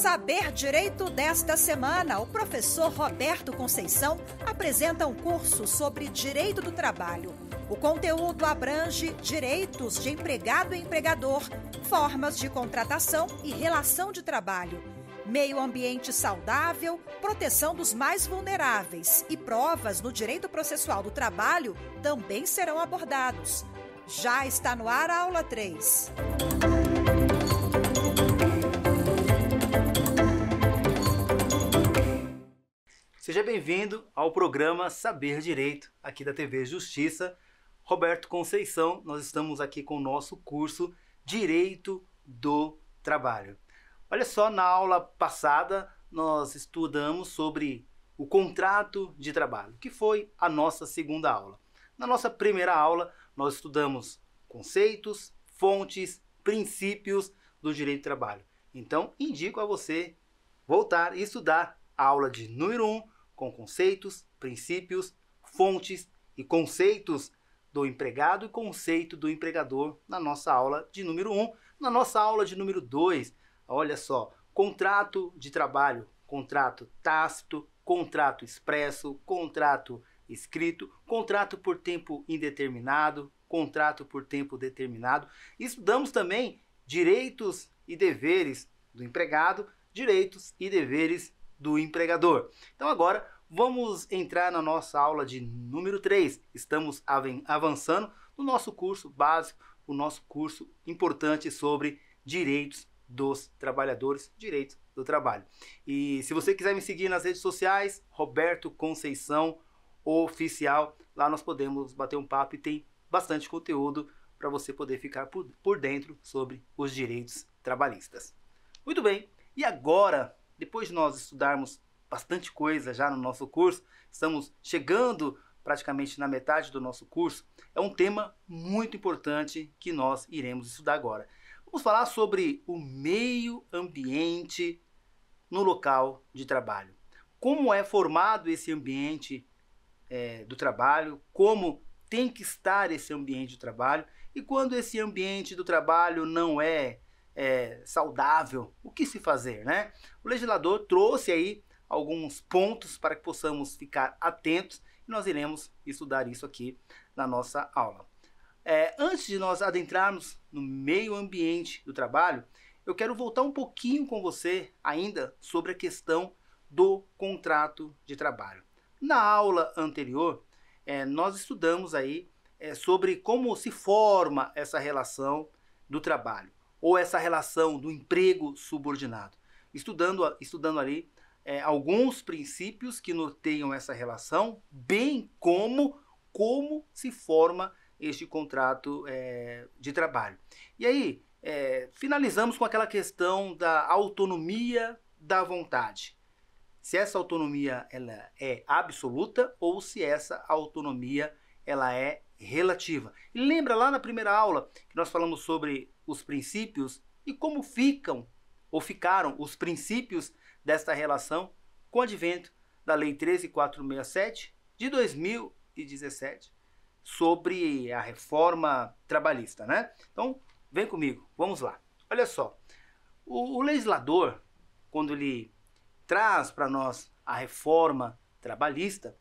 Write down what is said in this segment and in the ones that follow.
Saber Direito desta semana, o professor Roberto Conceição apresenta um curso sobre direito do trabalho. O conteúdo abrange direitos de empregado e empregador, formas de contratação e relação de trabalho, meio ambiente saudável, proteção dos mais vulneráveis e provas no direito processual do trabalho também serão abordados. Já está no ar a aula 3. Música Seja bem-vindo ao programa Saber Direito, aqui da TV Justiça. Roberto Conceição, nós estamos aqui com o nosso curso Direito do Trabalho. Olha só, na aula passada nós estudamos sobre o contrato de trabalho, que foi a nossa segunda aula. Na nossa primeira aula, nós estudamos conceitos, fontes, princípios do direito do trabalho. Então, indico a você voltar e estudar a aula de número 1, um, com conceitos, princípios, fontes e conceitos do empregado e conceito do empregador na nossa aula de número 1. Um. Na nossa aula de número 2, olha só, contrato de trabalho, contrato tácito, contrato expresso, contrato escrito, contrato por tempo indeterminado, contrato por tempo determinado. Estudamos também direitos e deveres do empregado, direitos e deveres do empregador. Então agora vamos entrar na nossa aula de número 3. Estamos avançando no nosso curso básico, o nosso curso importante sobre direitos dos trabalhadores, direitos do trabalho. E se você quiser me seguir nas redes sociais, Roberto Conceição Oficial, lá nós podemos bater um papo e tem bastante conteúdo para você poder ficar por, por dentro sobre os direitos trabalhistas. Muito bem, e agora depois de nós estudarmos bastante coisa já no nosso curso, estamos chegando praticamente na metade do nosso curso, é um tema muito importante que nós iremos estudar agora. Vamos falar sobre o meio ambiente no local de trabalho. Como é formado esse ambiente é, do trabalho, como tem que estar esse ambiente de trabalho e quando esse ambiente do trabalho não é é, saudável, o que se fazer, né? O legislador trouxe aí alguns pontos para que possamos ficar atentos e nós iremos estudar isso aqui na nossa aula. É, antes de nós adentrarmos no meio ambiente do trabalho, eu quero voltar um pouquinho com você ainda sobre a questão do contrato de trabalho. Na aula anterior, é, nós estudamos aí é, sobre como se forma essa relação do trabalho ou essa relação do emprego subordinado. Estudando, estudando ali é, alguns princípios que norteiam essa relação, bem como como se forma este contrato é, de trabalho. E aí, é, finalizamos com aquela questão da autonomia da vontade. Se essa autonomia ela é absoluta ou se essa autonomia ela é relativa. E lembra lá na primeira aula que nós falamos sobre os princípios e como ficam ou ficaram os princípios desta relação com o advento da Lei 13467 de 2017 sobre a reforma trabalhista, né? Então, vem comigo, vamos lá. Olha só, o, o legislador, quando ele traz para nós a reforma trabalhista,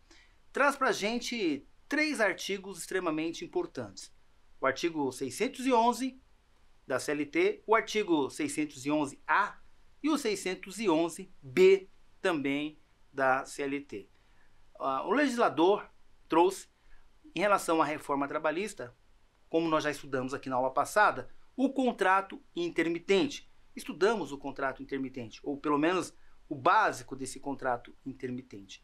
traz para a gente três artigos extremamente importantes. O artigo 611 da CLT, o artigo 611A e o 611B também da CLT. Ah, o legislador trouxe, em relação à reforma trabalhista, como nós já estudamos aqui na aula passada, o contrato intermitente. Estudamos o contrato intermitente, ou pelo menos o básico desse contrato intermitente.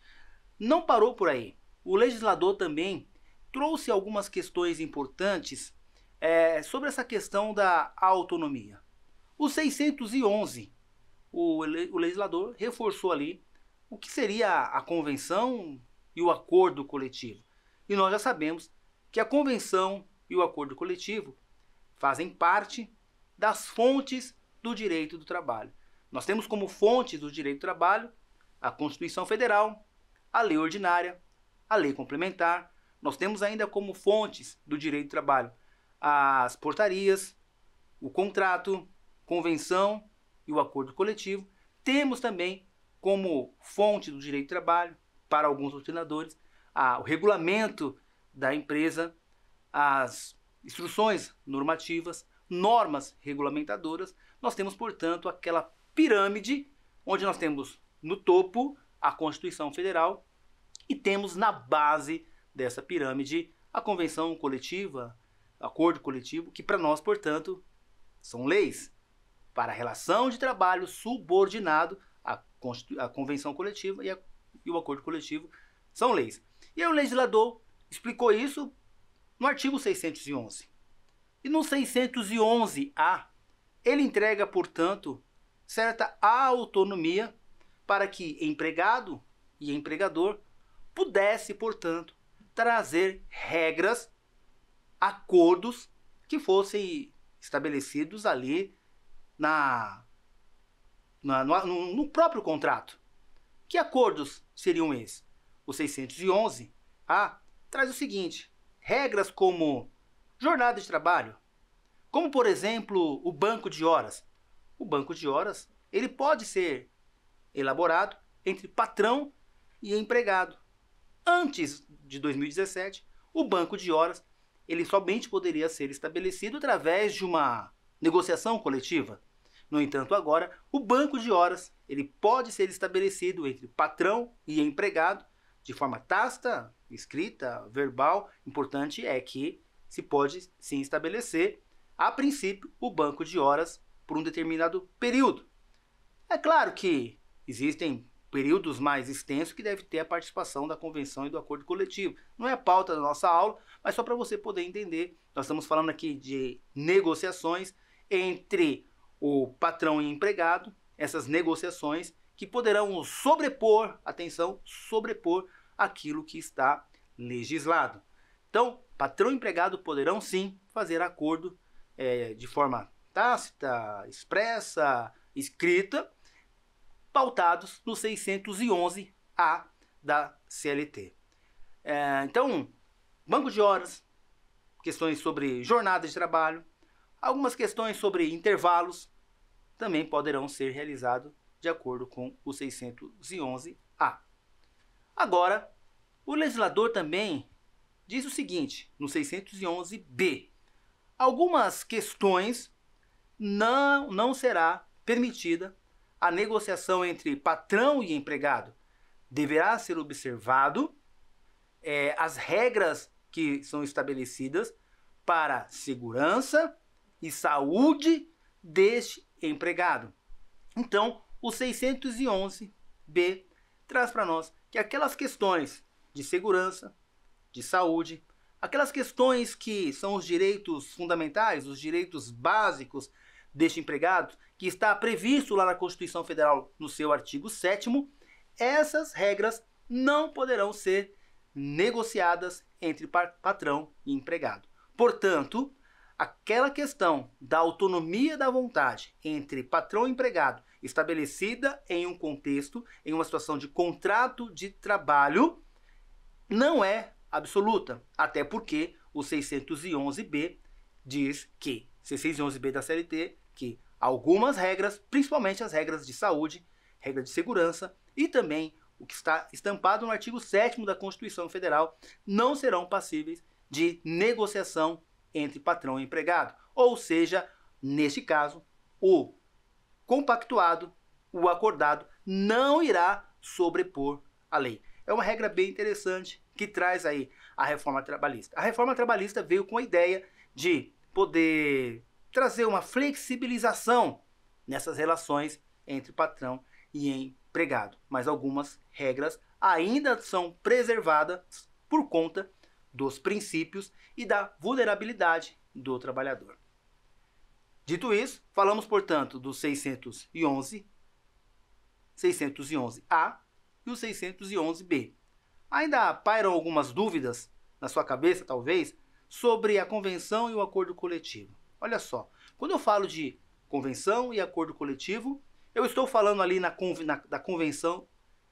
Não parou por aí o legislador também trouxe algumas questões importantes é, sobre essa questão da autonomia. O 611, o, o legislador reforçou ali o que seria a convenção e o acordo coletivo. E nós já sabemos que a convenção e o acordo coletivo fazem parte das fontes do direito do trabalho. Nós temos como fontes do direito do trabalho a Constituição Federal, a Lei Ordinária a lei complementar. Nós temos ainda como fontes do direito do trabalho as portarias, o contrato, convenção e o acordo coletivo. Temos também como fonte do direito do trabalho, para alguns ordenadores, o regulamento da empresa, as instruções normativas, normas regulamentadoras. Nós temos, portanto, aquela pirâmide onde nós temos no topo a Constituição Federal e temos na base dessa pirâmide a convenção coletiva, acordo coletivo, que para nós, portanto, são leis. Para a relação de trabalho subordinado, a, a convenção coletiva e, a, e o acordo coletivo são leis. E aí o legislador explicou isso no artigo 611. E no 611A, ele entrega, portanto, certa autonomia para que empregado e empregador pudesse, portanto, trazer regras, acordos que fossem estabelecidos ali na, na no, no próprio contrato. Que acordos seriam esses? O 611 A ah, traz o seguinte: regras como jornada de trabalho, como por exemplo o banco de horas. O banco de horas ele pode ser elaborado entre patrão e empregado antes de 2017, o banco de horas ele somente poderia ser estabelecido através de uma negociação coletiva. No entanto, agora, o banco de horas ele pode ser estabelecido entre patrão e empregado de forma tácita, escrita, verbal. Importante é que se pode sim estabelecer, a princípio, o banco de horas por um determinado período. É claro que existem períodos mais extensos que deve ter a participação da convenção e do acordo coletivo. Não é a pauta da nossa aula, mas só para você poder entender, nós estamos falando aqui de negociações entre o patrão e o empregado, essas negociações que poderão sobrepor, atenção, sobrepor aquilo que está legislado. Então, patrão e empregado poderão sim fazer acordo é, de forma tácita, expressa, escrita, pautados no 611A da CLT. É, então, banco de horas, questões sobre jornada de trabalho, algumas questões sobre intervalos também poderão ser realizados de acordo com o 611A. Agora, o legislador também diz o seguinte, no 611B, algumas questões não, não será permitida a negociação entre patrão e empregado deverá ser observado é, as regras que são estabelecidas para segurança e saúde deste empregado. Então, o 611B traz para nós que aquelas questões de segurança, de saúde, aquelas questões que são os direitos fundamentais, os direitos básicos deste empregado, que está previsto lá na Constituição Federal no seu artigo 7 essas regras não poderão ser negociadas entre patrão e empregado. Portanto, aquela questão da autonomia da vontade entre patrão e empregado, estabelecida em um contexto, em uma situação de contrato de trabalho, não é absoluta, até porque o 611B diz que 611B da CLT que algumas regras, principalmente as regras de saúde, regra de segurança e também o que está estampado no artigo 7 da Constituição Federal, não serão passíveis de negociação entre patrão e empregado. Ou seja, neste caso, o compactuado, o acordado, não irá sobrepor a lei. É uma regra bem interessante que traz aí a reforma trabalhista. A reforma trabalhista veio com a ideia de poder trazer uma flexibilização nessas relações entre patrão e empregado. Mas algumas regras ainda são preservadas por conta dos princípios e da vulnerabilidade do trabalhador. Dito isso, falamos, portanto, do 611, 611A e o 611B. Ainda pairam algumas dúvidas na sua cabeça, talvez, sobre a convenção e o acordo coletivo. Olha só, quando eu falo de convenção e acordo coletivo, eu estou falando ali na, na da convenção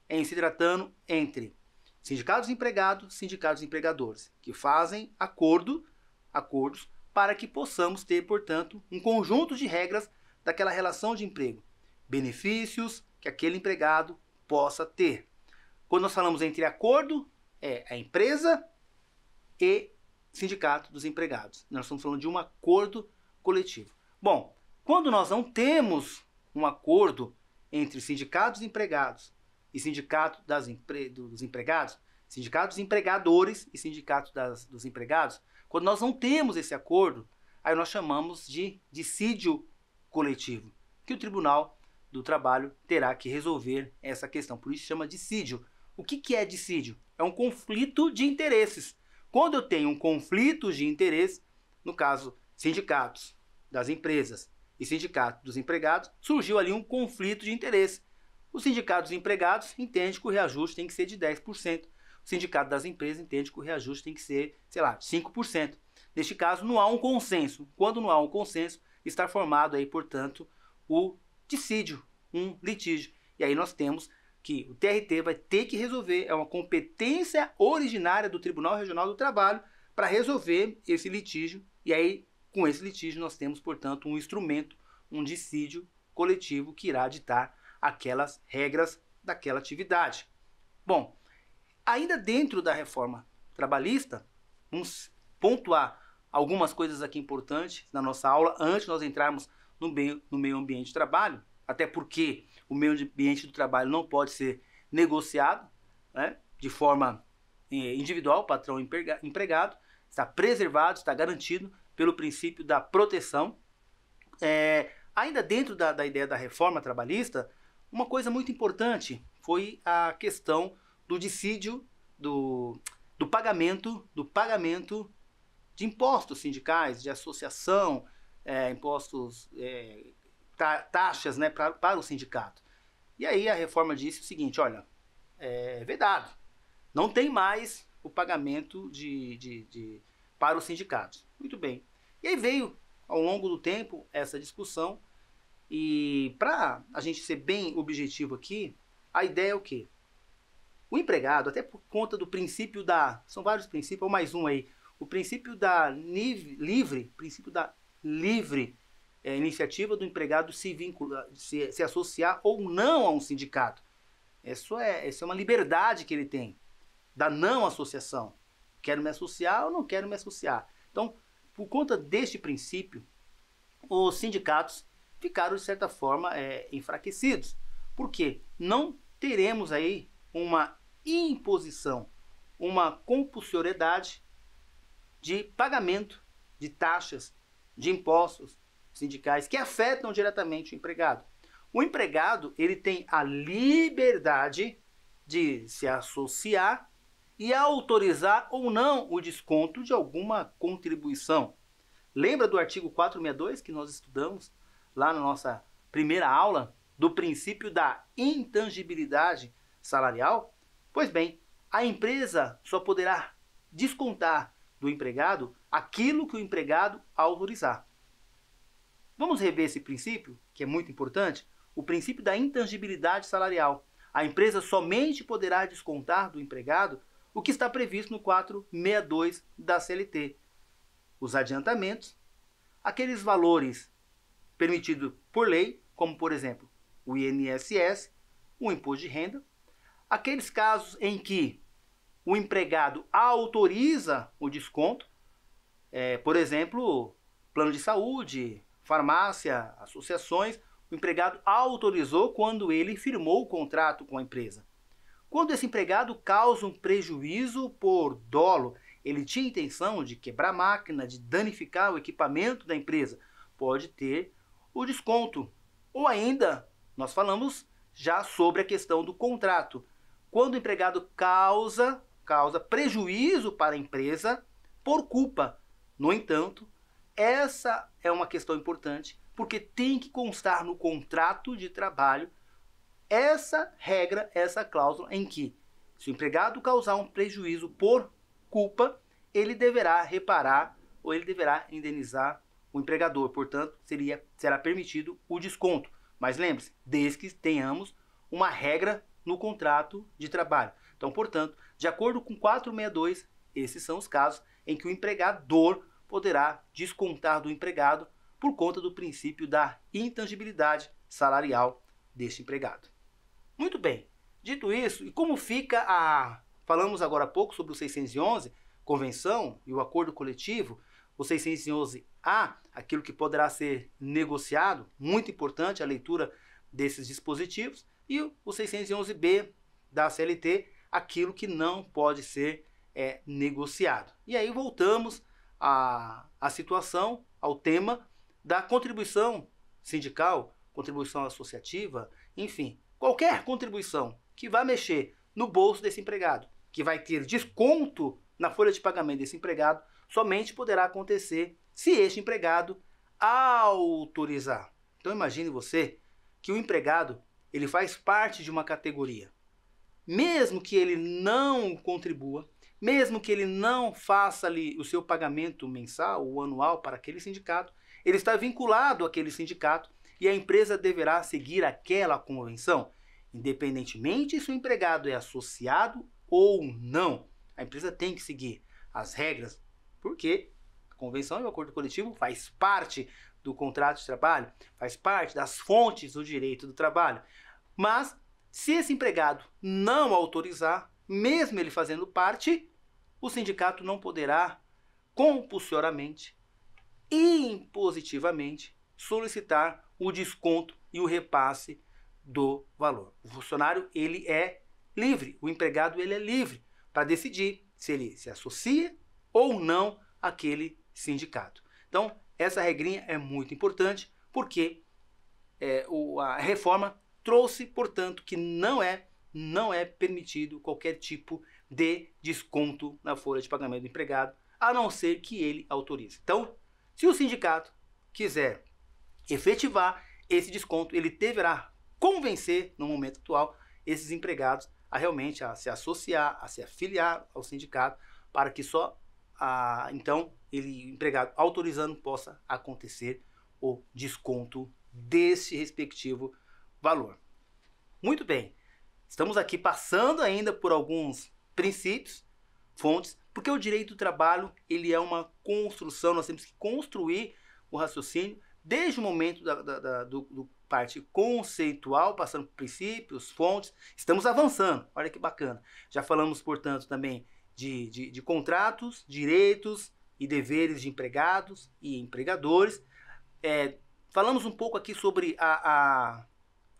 em se tratando entre sindicatos empregados, sindicatos empregadores, que fazem acordo, acordos para que possamos ter, portanto, um conjunto de regras daquela relação de emprego, benefícios que aquele empregado possa ter. Quando nós falamos entre acordo, é a empresa e sindicato dos empregados. Nós estamos falando de um acordo coletivo. Bom, quando nós não temos um acordo entre sindicatos dos empregados e sindicato das empre... dos empregados, sindicatos empregadores e sindicato das... dos empregados, quando nós não temos esse acordo, aí nós chamamos de dissídio coletivo, que o Tribunal do Trabalho terá que resolver essa questão. Por isso chama dissídio. O que, que é dissídio? É um conflito de interesses quando eu tenho um conflito de interesse, no caso, sindicatos das empresas e sindicato dos empregados, surgiu ali um conflito de interesse. O sindicato dos empregados entende que o reajuste tem que ser de 10%. O sindicato das empresas entende que o reajuste tem que ser, sei lá, 5%. Neste caso, não há um consenso. Quando não há um consenso, está formado aí, portanto, o dissídio, um litígio. E aí nós temos que o TRT vai ter que resolver, é uma competência originária do Tribunal Regional do Trabalho para resolver esse litígio. E aí, com esse litígio, nós temos, portanto, um instrumento, um dissídio coletivo que irá ditar aquelas regras daquela atividade. Bom, ainda dentro da reforma trabalhista, vamos pontuar algumas coisas aqui importantes na nossa aula antes de nós entrarmos no meio, no meio ambiente de trabalho, até porque o meio ambiente do trabalho não pode ser negociado né, de forma é, individual, patrão é empregado, está preservado, está garantido pelo princípio da proteção. É, ainda dentro da, da ideia da reforma trabalhista, uma coisa muito importante foi a questão do dissídio do, do pagamento do pagamento de impostos sindicais, de associação, é, impostos, é, taxas né, pra, para o sindicato. E aí a reforma disse o seguinte: olha, é, é vedado. Não tem mais o pagamento de, de, de, para os sindicatos. Muito bem. E aí veio, ao longo do tempo, essa discussão. E para a gente ser bem objetivo aqui, a ideia é o quê? O empregado, até por conta do princípio da. São vários princípios, ou mais um aí. O princípio da livre, livre princípio da livre é, iniciativa do empregado se vincular, se, se associar ou não a um sindicato. Isso é, isso é uma liberdade que ele tem da não associação. Quero me associar ou não quero me associar. Então, por conta deste princípio, os sindicatos ficaram, de certa forma, é, enfraquecidos. Por quê? Não teremos aí uma imposição, uma compulsoriedade de pagamento de taxas, de impostos, sindicais que afetam diretamente o empregado. O empregado ele tem a liberdade de se associar e autorizar ou não o desconto de alguma contribuição. Lembra do artigo 462 que nós estudamos lá na nossa primeira aula do princípio da intangibilidade salarial? Pois bem, a empresa só poderá descontar do empregado aquilo que o empregado autorizar. Vamos rever esse princípio, que é muito importante, o princípio da intangibilidade salarial. A empresa somente poderá descontar do empregado o que está previsto no 462 da CLT. Os adiantamentos, aqueles valores permitidos por lei, como por exemplo o INSS, o imposto de renda, aqueles casos em que o empregado autoriza o desconto, é, por exemplo, plano de saúde, farmácia, associações, o empregado autorizou quando ele firmou o contrato com a empresa. Quando esse empregado causa um prejuízo por dolo, ele tinha intenção de quebrar a máquina, de danificar o equipamento da empresa, pode ter o desconto. Ou ainda, nós falamos já sobre a questão do contrato. Quando o empregado causa, causa prejuízo para a empresa por culpa. No entanto, essa é uma questão importante, porque tem que constar no contrato de trabalho essa regra, essa cláusula em que, se o empregado causar um prejuízo por culpa, ele deverá reparar ou ele deverá indenizar o empregador. Portanto, seria, será permitido o desconto. Mas lembre-se, desde que tenhamos uma regra no contrato de trabalho. Então, portanto, de acordo com 462, esses são os casos em que o empregador poderá descontar do empregado por conta do princípio da intangibilidade salarial deste empregado. Muito bem, dito isso, e como fica a. Falamos agora há pouco sobre o 611, convenção e o acordo coletivo, o 611A, aquilo que poderá ser negociado, muito importante a leitura desses dispositivos, e o 611B da CLT, aquilo que não pode ser é, negociado. E aí voltamos à, situação, ao tema da contribuição sindical, contribuição associativa, enfim, qualquer contribuição que vá mexer no bolso desse empregado, que vai ter desconto na folha de pagamento desse empregado, somente poderá acontecer se este empregado autorizar. Então imagine você que o empregado, ele faz parte de uma categoria. Mesmo que ele não contribua, mesmo que ele não faça ali o seu pagamento mensal ou anual para aquele sindicato, ele está vinculado àquele sindicato e a empresa deverá seguir aquela convenção, independentemente se o empregado é associado ou não. A empresa tem que seguir as regras, porque a convenção e o acordo coletivo faz parte do contrato de trabalho, faz parte das fontes do direito do trabalho. Mas se esse empregado não autorizar, mesmo ele fazendo parte, o sindicato não poderá compulsoriamente e impositivamente solicitar o desconto e o repasse do valor. O funcionário ele é livre, o empregado ele é livre para decidir se ele se associa ou não àquele sindicato. Então essa regrinha é muito importante porque é, o, a reforma trouxe, portanto, que não é não é permitido qualquer tipo de desconto na folha de pagamento do empregado, a não ser que ele autorize. Então, se o sindicato quiser efetivar esse desconto, ele deverá convencer, no momento atual, esses empregados a realmente a se associar, a se afiliar ao sindicato, para que só a, então ele empregado autorizando possa acontecer o desconto desse respectivo valor. Muito bem, estamos aqui passando ainda por alguns princípios, fontes, porque o direito do trabalho ele é uma construção, nós temos que construir o raciocínio desde o momento da, da, da do, do, parte conceitual, passando por princípios, fontes, estamos avançando, olha que bacana. Já falamos, portanto, também de, de, de contratos, direitos e deveres de empregados e empregadores. É, falamos um pouco aqui sobre a,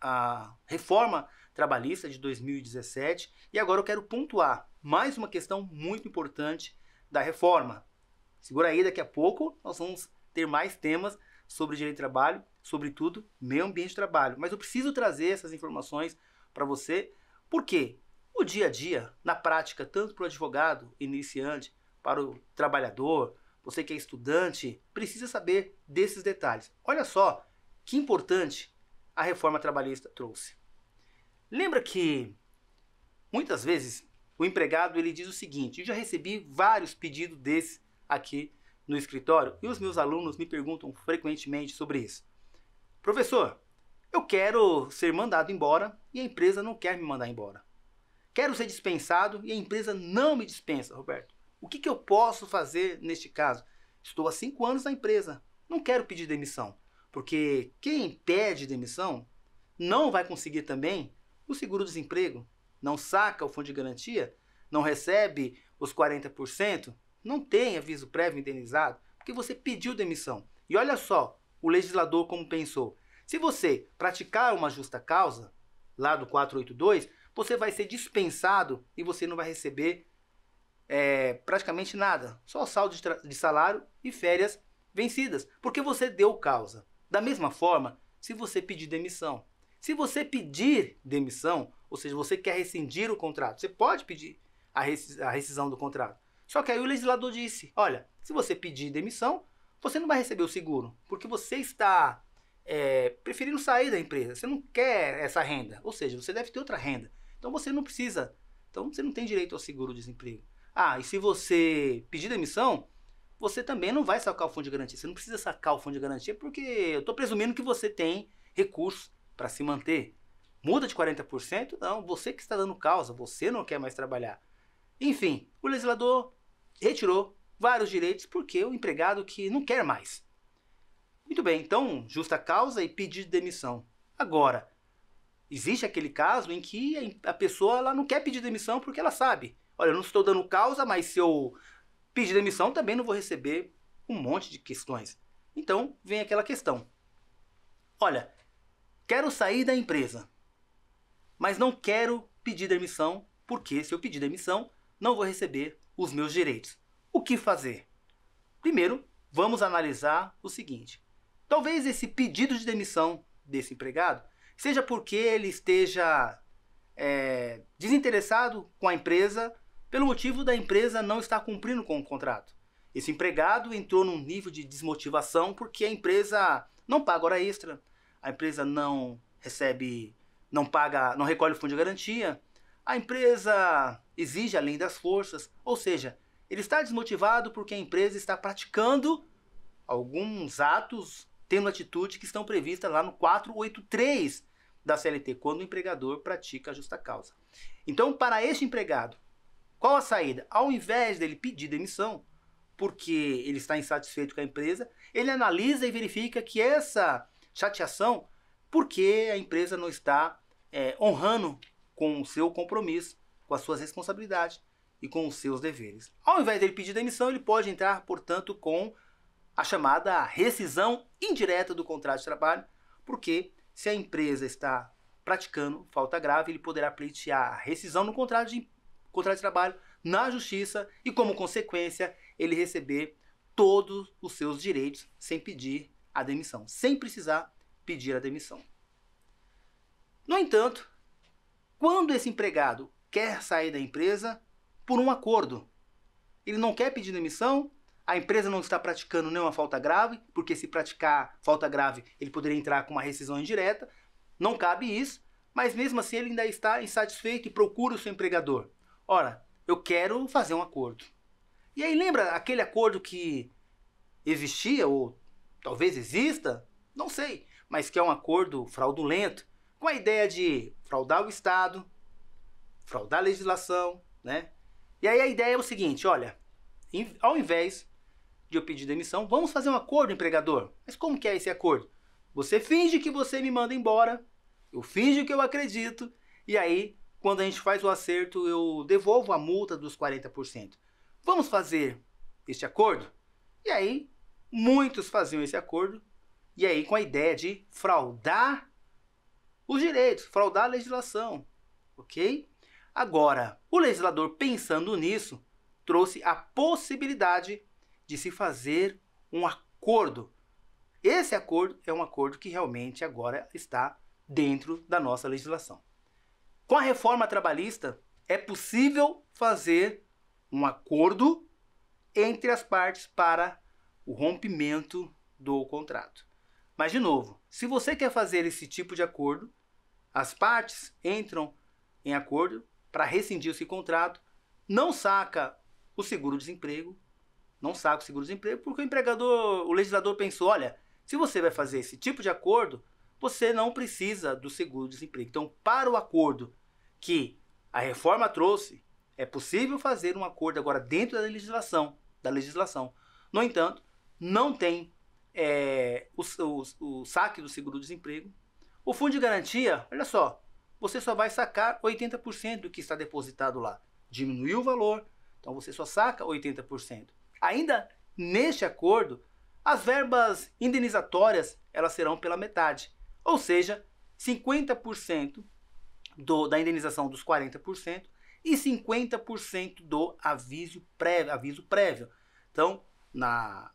a, a reforma Trabalhista de 2017. E agora eu quero pontuar mais uma questão muito importante da reforma. Segura aí, daqui a pouco nós vamos ter mais temas sobre direito de trabalho, sobretudo meio ambiente de trabalho. Mas eu preciso trazer essas informações para você, porque o dia a dia, na prática, tanto para o advogado iniciante, para o trabalhador, você que é estudante, precisa saber desses detalhes. Olha só que importante a reforma trabalhista trouxe. Lembra que muitas vezes o empregado ele diz o seguinte: eu já recebi vários pedidos desses aqui no escritório e os meus alunos me perguntam frequentemente sobre isso. Professor, eu quero ser mandado embora e a empresa não quer me mandar embora. Quero ser dispensado e a empresa não me dispensa, Roberto. O que, que eu posso fazer neste caso? Estou há cinco anos na empresa, não quero pedir demissão, porque quem pede demissão não vai conseguir também o seguro-desemprego não saca o fundo de garantia? Não recebe os 40%? Não tem aviso prévio indenizado? Porque você pediu demissão. E olha só, o legislador como pensou. Se você praticar uma justa causa, lá do 482, você vai ser dispensado e você não vai receber é, praticamente nada. Só saldo de, de salário e férias vencidas. Porque você deu causa. Da mesma forma, se você pedir demissão, se você pedir demissão, ou seja, você quer rescindir o contrato, você pode pedir a rescisão do contrato. Só que aí o legislador disse: olha, se você pedir demissão, você não vai receber o seguro, porque você está é, preferindo sair da empresa, você não quer essa renda, ou seja, você deve ter outra renda. Então você não precisa, então você não tem direito ao seguro-desemprego. Ah, e se você pedir demissão, você também não vai sacar o fundo de garantia. Você não precisa sacar o fundo de garantia porque eu estou presumindo que você tem recursos para se manter. Muda de 40%? Não, você que está dando causa, você não quer mais trabalhar. Enfim, o legislador retirou vários direitos porque o empregado que não quer mais. Muito bem, então, justa causa e pedido de demissão. Agora, existe aquele caso em que a pessoa ela não quer pedir demissão porque ela sabe. Olha, eu não estou dando causa, mas se eu pedir demissão também não vou receber um monte de questões. Então, vem aquela questão. Olha, Quero sair da empresa, mas não quero pedir demissão, porque se eu pedir demissão, não vou receber os meus direitos. O que fazer? Primeiro, vamos analisar o seguinte: talvez esse pedido de demissão desse empregado seja porque ele esteja é, desinteressado com a empresa pelo motivo da empresa não estar cumprindo com o contrato. Esse empregado entrou num nível de desmotivação porque a empresa não paga hora extra, a empresa não recebe, não paga, não recolhe o fundo de garantia, a empresa exige além das forças, ou seja, ele está desmotivado porque a empresa está praticando alguns atos, tendo atitude que estão previstas lá no 483 da CLT, quando o empregador pratica a justa causa. Então, para este empregado, qual a saída? Ao invés dele pedir demissão, porque ele está insatisfeito com a empresa, ele analisa e verifica que essa chateação porque a empresa não está é, honrando com o seu compromisso, com as suas responsabilidades e com os seus deveres. Ao invés dele pedir demissão, ele pode entrar, portanto, com a chamada rescisão indireta do contrato de trabalho, porque se a empresa está praticando falta grave, ele poderá pleitear a rescisão no contrato de, contrato de trabalho na justiça e, como consequência, ele receber todos os seus direitos sem pedir a demissão, sem precisar pedir a demissão. No entanto, quando esse empregado quer sair da empresa por um acordo, ele não quer pedir demissão, a empresa não está praticando nenhuma falta grave, porque se praticar falta grave, ele poderia entrar com uma rescisão indireta, não cabe isso, mas mesmo assim ele ainda está insatisfeito e procura o seu empregador. Ora, eu quero fazer um acordo. E aí lembra aquele acordo que existia ou talvez exista, não sei, mas que é um acordo fraudulento, com a ideia de fraudar o Estado, fraudar a legislação, né? E aí a ideia é o seguinte, olha, ao invés de eu pedir demissão, vamos fazer um acordo, empregador. Mas como que é esse acordo? Você finge que você me manda embora, eu finge que eu acredito, e aí, quando a gente faz o acerto, eu devolvo a multa dos 40%. Vamos fazer este acordo? E aí, Muitos faziam esse acordo e aí com a ideia de fraudar os direitos, fraudar a legislação, ok? Agora, o legislador pensando nisso trouxe a possibilidade de se fazer um acordo. Esse acordo é um acordo que realmente agora está dentro da nossa legislação. Com a reforma trabalhista, é possível fazer um acordo entre as partes para o rompimento do contrato. Mas, de novo, se você quer fazer esse tipo de acordo, as partes entram em acordo para rescindir esse contrato, não saca o seguro-desemprego, não saca o seguro-desemprego, porque o empregador, o legislador pensou: olha, se você vai fazer esse tipo de acordo, você não precisa do seguro-desemprego. Então, para o acordo que a reforma trouxe, é possível fazer um acordo agora dentro da legislação, da legislação. No entanto, não tem é, o, o, o saque do seguro-desemprego. O fundo de garantia, olha só, você só vai sacar 80% do que está depositado lá. Diminuiu o valor, então você só saca 80%. Ainda neste acordo, as verbas indenizatórias elas serão pela metade, ou seja, 50% do, da indenização dos 40% e 50% do aviso prévio, aviso prévio. Então, na,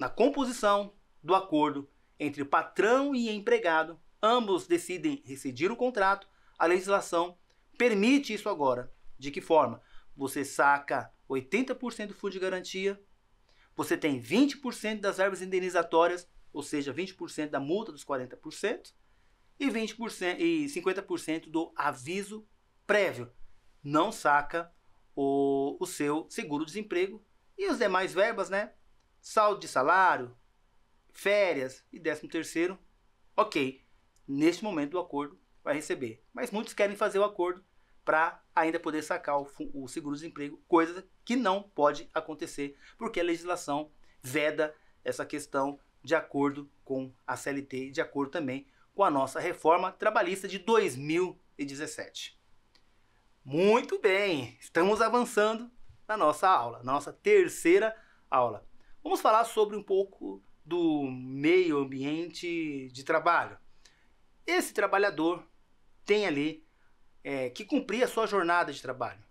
na composição do acordo entre patrão e empregado, ambos decidem rescindir o contrato, a legislação permite isso agora. De que forma? Você saca 80% do fundo de garantia, você tem 20% das verbas indenizatórias, ou seja, 20% da multa dos 40% e 20% e 50% do aviso prévio. Não saca o, o seu seguro-desemprego e as demais verbas, né? saldo de salário, férias e décimo terceiro, ok, neste momento do acordo vai receber. Mas muitos querem fazer o acordo para ainda poder sacar o, o seguro-desemprego, coisa que não pode acontecer, porque a legislação veda essa questão de acordo com a CLT e de acordo também com a nossa reforma trabalhista de 2017. Muito bem, estamos avançando na nossa aula, na nossa terceira aula. Vamos falar sobre um pouco do meio ambiente de trabalho. Esse trabalhador tem ali é, que cumprir a sua jornada de trabalho.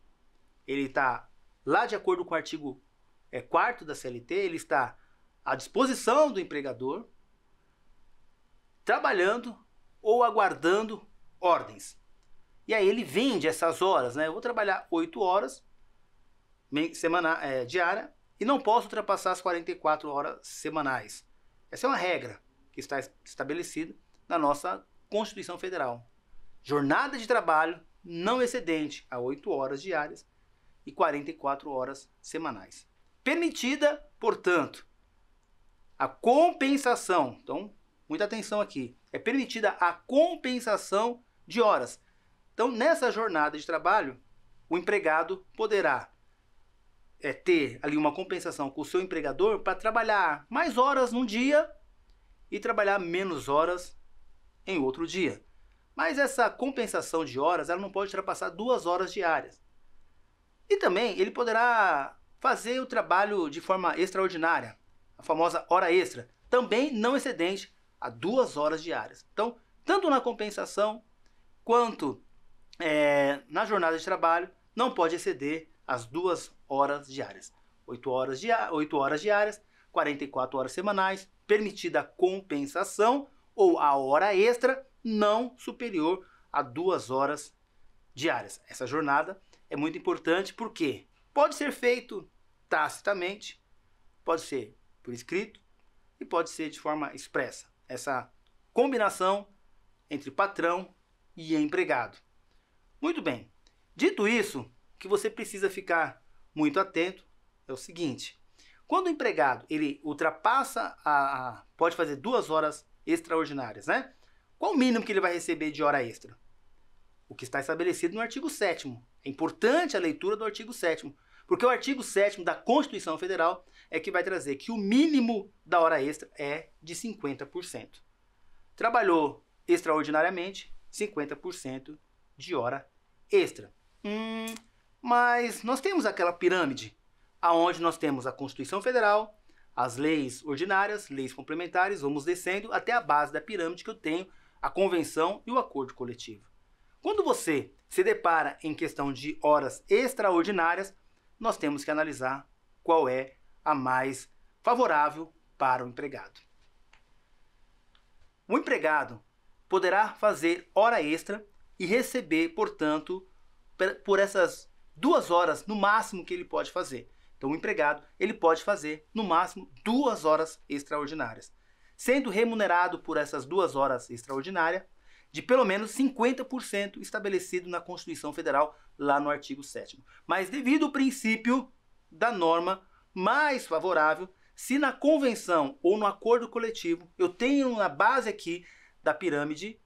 Ele está lá de acordo com o artigo é, 4 da CLT, ele está à disposição do empregador, trabalhando ou aguardando ordens. E aí ele vende essas horas, né? Eu vou trabalhar 8 horas semana, é, diária e não posso ultrapassar as 44 horas semanais. Essa é uma regra que está estabelecida na nossa Constituição Federal. Jornada de trabalho não excedente a 8 horas diárias e 44 horas semanais. Permitida, portanto, a compensação. Então, muita atenção aqui. É permitida a compensação de horas. Então, nessa jornada de trabalho, o empregado poderá é, ter ali uma compensação com o seu empregador para trabalhar mais horas num dia e trabalhar menos horas em outro dia. Mas essa compensação de horas ela não pode ultrapassar duas horas diárias. E também ele poderá fazer o trabalho de forma extraordinária, a famosa hora extra, também não excedente a duas horas diárias. Então, tanto na compensação quanto é, na jornada de trabalho, não pode exceder as duas horas diárias. 8 horas, diá 8 horas diárias, 44 horas semanais, permitida a compensação ou a hora extra não superior a duas horas diárias. Essa jornada é muito importante porque pode ser feito tacitamente, pode ser por escrito e pode ser de forma expressa. Essa combinação entre patrão e empregado. Muito bem. Dito isso, que você precisa ficar muito atento é o seguinte: quando o empregado ele ultrapassa a, a pode fazer duas horas extraordinárias, né? Qual o mínimo que ele vai receber de hora extra? O que está estabelecido no artigo 7 É importante a leitura do artigo 7 porque o artigo 7 da Constituição Federal é que vai trazer que o mínimo da hora extra é de 50%. Trabalhou extraordinariamente, 50% de hora extra. Hum, mas nós temos aquela pirâmide, aonde nós temos a Constituição Federal, as leis ordinárias, leis complementares, vamos descendo até a base da pirâmide que eu tenho, a convenção e o acordo coletivo. Quando você se depara em questão de horas extraordinárias, nós temos que analisar qual é a mais favorável para o empregado. O empregado poderá fazer hora extra e receber, portanto, por essas duas horas no máximo que ele pode fazer. Então, o empregado ele pode fazer no máximo duas horas extraordinárias, sendo remunerado por essas duas horas extraordinárias de pelo menos 50% estabelecido na Constituição Federal, lá no artigo 7. Mas, devido ao princípio da norma mais favorável, se na convenção ou no acordo coletivo eu tenho na base aqui da pirâmide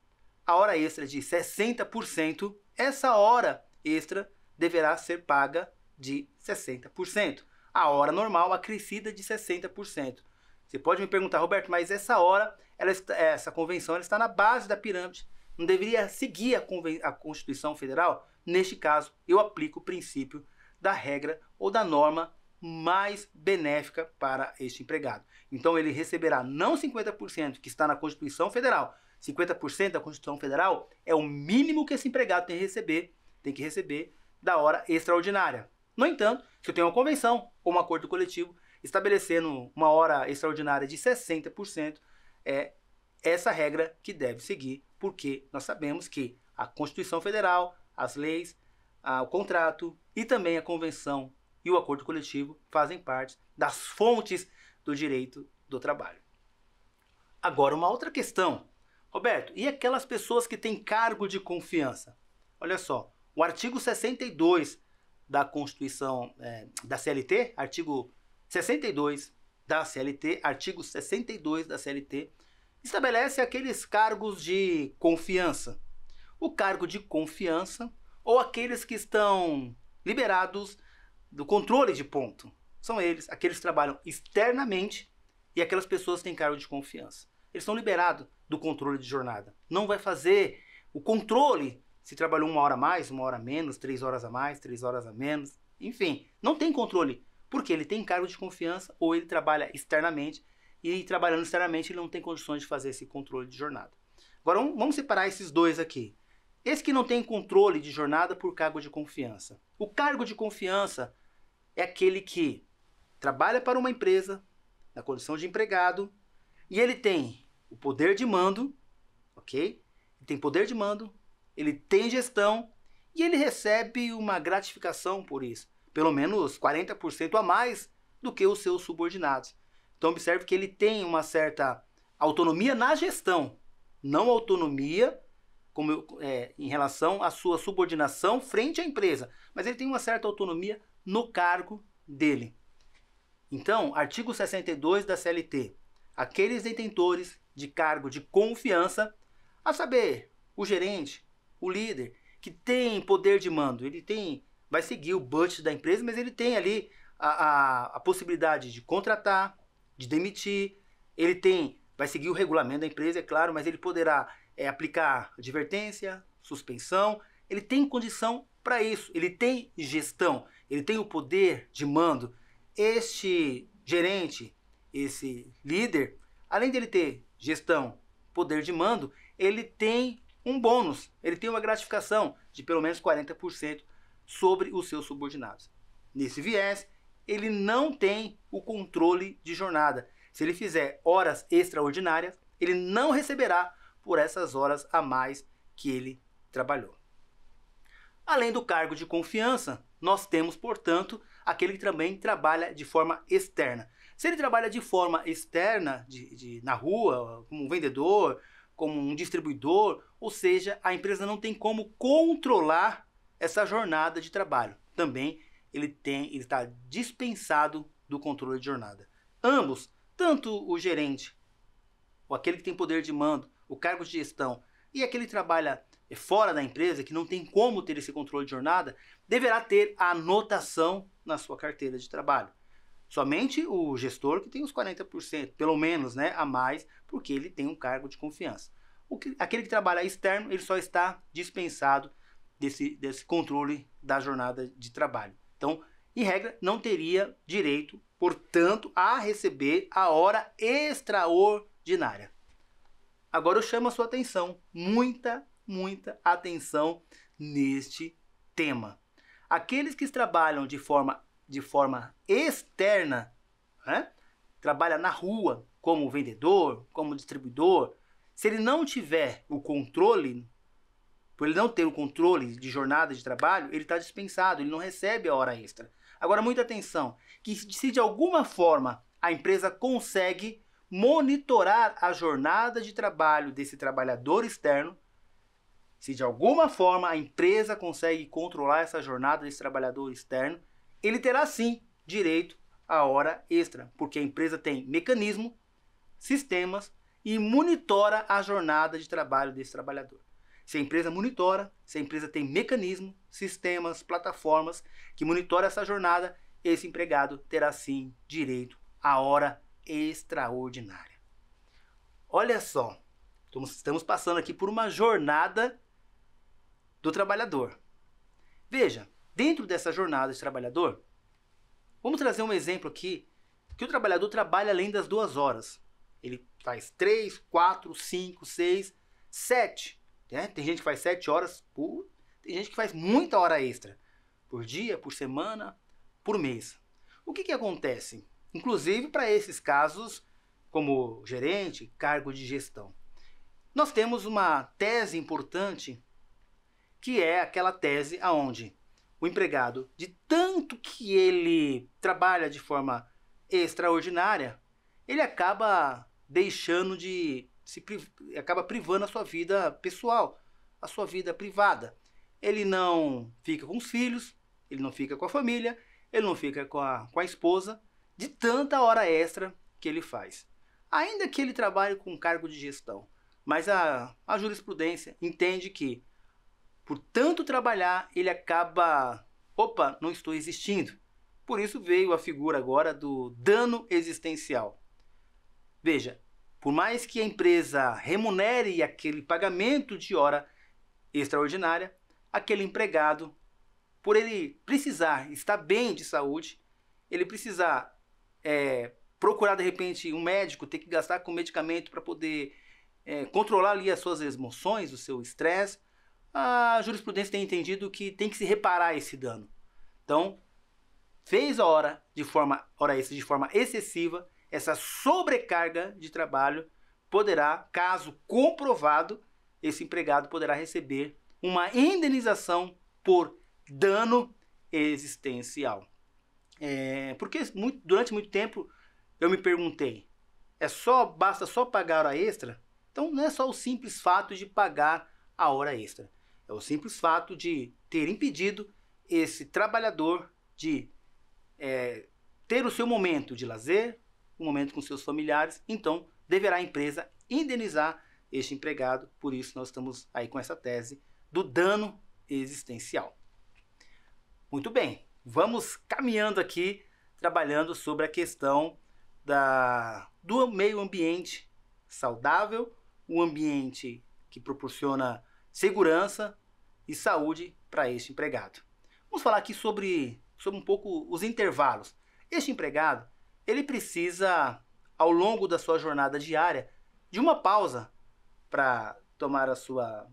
a hora extra de 60%, essa hora extra deverá ser paga de 60%. A hora normal acrescida de 60%. Você pode me perguntar, Roberto, mas essa hora, ela, é, essa convenção está na base da pirâmide, não deveria seguir a, a Constituição Federal? Neste caso, eu aplico o princípio da regra ou da norma mais benéfica para este empregado. Então ele receberá não 50% que está na Constituição Federal. 50% da Constituição Federal é o mínimo que esse empregado tem que receber, tem que receber da hora extraordinária. No entanto, se eu tenho uma convenção ou um acordo coletivo estabelecendo uma hora extraordinária de 60%, é essa regra que deve seguir, porque nós sabemos que a Constituição Federal, as leis, o contrato e também a convenção e o acordo coletivo fazem parte das fontes do direito do trabalho. Agora, uma outra questão. Roberto, e aquelas pessoas que têm cargo de confiança? Olha só, o artigo 62 da Constituição é, da CLT, artigo 62 da CLT, artigo 62 da CLT, estabelece aqueles cargos de confiança. O cargo de confiança ou aqueles que estão liberados do controle de ponto. São eles, aqueles que trabalham externamente e aquelas pessoas que têm cargo de confiança. Eles são liberados do controle de jornada. Não vai fazer o controle se trabalhou uma hora a mais, uma hora a menos, três horas a mais, três horas a menos, enfim, não tem controle, porque ele tem cargo de confiança ou ele trabalha externamente e trabalhando externamente ele não tem condições de fazer esse controle de jornada. Agora vamos separar esses dois aqui. Esse que não tem controle de jornada por cargo de confiança. O cargo de confiança é aquele que trabalha para uma empresa na condição de empregado e ele tem o poder de mando, ok? Ele tem poder de mando, ele tem gestão e ele recebe uma gratificação por isso, pelo menos 40% a mais do que os seus subordinados. Então observe que ele tem uma certa autonomia na gestão, não autonomia como eu, é, em relação à sua subordinação frente à empresa, mas ele tem uma certa autonomia no cargo dele. Então, artigo 62 da CLT. Aqueles detentores de cargo de confiança, a saber, o gerente, o líder, que tem poder de mando, ele tem, vai seguir o budget da empresa, mas ele tem ali a, a, a possibilidade de contratar, de demitir, ele tem, vai seguir o regulamento da empresa, é claro, mas ele poderá é, aplicar advertência, suspensão, ele tem condição para isso, ele tem gestão, ele tem o poder de mando. Este gerente, esse líder, além dele ter gestão, poder de mando, ele tem um bônus, ele tem uma gratificação de pelo menos 40% sobre os seus subordinados. Nesse viés, ele não tem o controle de jornada. Se ele fizer horas extraordinárias, ele não receberá por essas horas a mais que ele trabalhou. Além do cargo de confiança, nós temos, portanto, aquele que também trabalha de forma externa. Se ele trabalha de forma externa, de, de na rua, como vendedor, como um distribuidor, ou seja, a empresa não tem como controlar essa jornada de trabalho. Também ele tem, ele está dispensado do controle de jornada. Ambos, tanto o gerente, ou aquele que tem poder de mando, o cargo de gestão e aquele que trabalha fora da empresa, que não tem como ter esse controle de jornada, deverá ter a anotação na sua carteira de trabalho. Somente o gestor que tem os 40%, pelo menos, né, a mais porque ele tem um cargo de confiança. Que, aquele que trabalha externo, ele só está dispensado desse, desse controle da jornada de trabalho. Então, em regra, não teria direito, portanto, a receber a hora extraordinária. Agora eu chamo a sua atenção, muita, muita atenção neste tema. Aqueles que trabalham de forma, de forma externa, né? trabalha na rua, como vendedor, como distribuidor, se ele não tiver o controle, por ele não ter o controle de jornada de trabalho, ele está dispensado, ele não recebe a hora extra. Agora, muita atenção, que se de alguma forma a empresa consegue monitorar a jornada de trabalho desse trabalhador externo, se de alguma forma a empresa consegue controlar essa jornada desse trabalhador externo, ele terá sim direito à hora extra, porque a empresa tem mecanismo sistemas e monitora a jornada de trabalho desse trabalhador. Se a empresa monitora, se a empresa tem mecanismo, sistemas, plataformas que monitora essa jornada, esse empregado terá sim direito à hora extraordinária. Olha só, estamos passando aqui por uma jornada do trabalhador. Veja, dentro dessa jornada de trabalhador, vamos trazer um exemplo aqui que o trabalhador trabalha além das duas horas. Ele faz três, quatro, cinco, seis, sete, Né? Tem gente que faz sete horas por. Tem gente que faz muita hora extra. Por dia, por semana, por mês. O que, que acontece? Inclusive para esses casos, como gerente, cargo de gestão. Nós temos uma tese importante, que é aquela tese aonde o empregado, de tanto que ele trabalha de forma extraordinária, ele acaba deixando de se acaba privando a sua vida pessoal, a sua vida privada. Ele não fica com os filhos, ele não fica com a família, ele não fica com a, com a esposa, de tanta hora extra que ele faz. Ainda que ele trabalhe com cargo de gestão, mas a, a jurisprudência entende que, por tanto trabalhar, ele acaba. Opa, não estou existindo. Por isso veio a figura agora do dano existencial. Veja, por mais que a empresa remunere aquele pagamento de hora extraordinária, aquele empregado, por ele precisar estar bem de saúde, ele precisar é, procurar de repente um médico, ter que gastar com medicamento para poder é, controlar ali as suas emoções, o seu estresse, a jurisprudência tem entendido que tem que se reparar esse dano. Então, fez a hora de forma hora extra de forma excessiva, essa sobrecarga de trabalho poderá, caso comprovado, esse empregado poderá receber uma indenização por dano existencial. É, porque muito, durante muito tempo eu me perguntei, é só basta só pagar a extra? Então não é só o simples fato de pagar a hora extra. É o simples fato de ter impedido esse trabalhador de é, ter o seu momento de lazer, um momento com seus familiares, então deverá a empresa indenizar este empregado. Por isso, nós estamos aí com essa tese do dano existencial. Muito bem, vamos caminhando aqui, trabalhando sobre a questão da, do meio ambiente saudável, um ambiente que proporciona segurança e saúde para este empregado. Vamos falar aqui sobre, sobre um pouco os intervalos. Este empregado ele precisa, ao longo da sua jornada diária, de uma pausa para tomar a sua